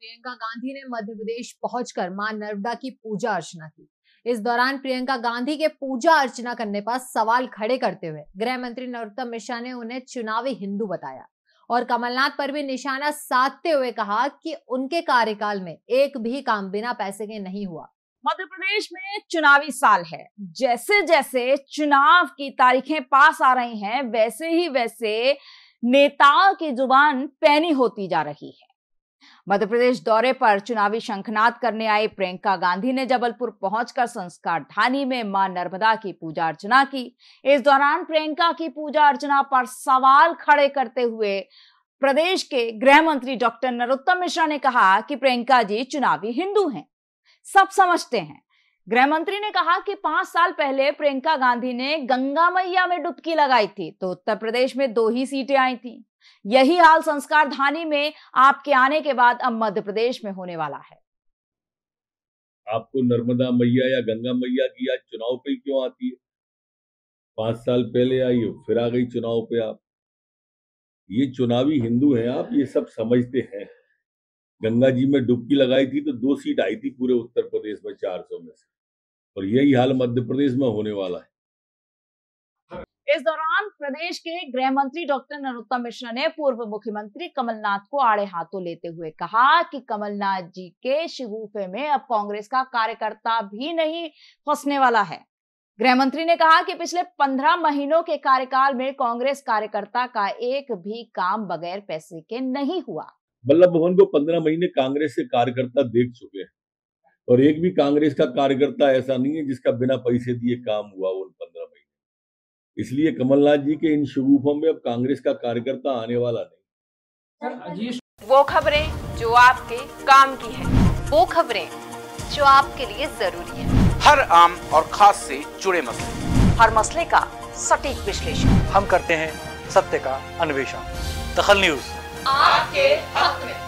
प्रियंका गांधी ने मध्य प्रदेश पहुंचकर मां नर्मदा की पूजा अर्चना की इस दौरान प्रियंका गांधी के पूजा अर्चना करने पर सवाल खड़े करते हुए गृह मंत्री नरोत्तम मिश्रा ने उन्हें चुनावी हिंदू बताया और कमलनाथ पर भी निशाना साधते हुए कहा कि उनके कार्यकाल में एक भी काम बिना पैसे के नहीं हुआ मध्य प्रदेश में चुनावी साल है जैसे जैसे चुनाव की तारीखें पास आ रही हैं वैसे ही वैसे नेताओं की जुबान पैनी होती जा रही है मध्य प्रदेश दौरे पर चुनावी शंखनाद करने आए प्रियंका गांधी ने जबलपुर पहुंचकर संस्कार ढानी में मां नर्मदा की पूजा अर्चना की इस दौरान प्रियंका की पूजा अर्चना पर सवाल खड़े करते हुए प्रदेश के गृह मंत्री डॉक्टर नरोत्तम मिश्रा ने कहा कि प्रियंका जी चुनावी हिंदू हैं सब समझते हैं गृह मंत्री ने कहा कि पांच साल पहले प्रियंका गांधी ने गंगा मैया में डुबकी लगाई थी तो उत्तर प्रदेश में दो ही सीटें आई थी यही हाल संस्कार धानी में आपके आने के बाद अब मध्य प्रदेश में होने वाला है आपको नर्मदा मैया या गंगा मैया की आज चुनाव पे क्यों आती है पांच साल पहले आई हो फिर आ गई चुनाव पे आप ये चुनावी हिंदू हैं आप ये सब समझते हैं गंगा जी में डुबकी लगाई थी तो दो सीट आई थी पूरे उत्तर प्रदेश में चार सौ में से और यही हाल मध्य प्रदेश में होने वाला है इस दौरान प्रदेश के गृह मंत्री डॉक्टर नरोत्तम मिश्रा ने पूर्व मुख्यमंत्री कमलनाथ को आड़े हाथों लेते हुए कहा कि कमलनाथ जी के शिगुफे में अब कांग्रेस का कार्यकर्ता भी नहीं फंसने वाला है गृह मंत्री ने कहा कि पिछले पंद्रह महीनों के कार्यकाल में कांग्रेस कार्यकर्ता का एक भी काम बगैर पैसे के नहीं हुआ बल्लभ भवन को पंद्रह महीने कांग्रेस के कार्यकर्ता देख चुके हैं और एक भी कांग्रेस का कार्यकर्ता ऐसा नहीं है जिसका बिना पैसे दिए काम हुआ उन पंद्रह महीने इसलिए कमलनाथ जी के इन शगुफों में अब कांग्रेस का कार्यकर्ता आने वाला नहीं वो खबरें जो आपके काम की है वो खबरें जो आपके लिए जरूरी है हर आम और खास से जुड़े मसले हर मसले का सटीक विश्लेषण हम करते हैं सत्य का अन्वेषण दखल न्यूज आपके हक में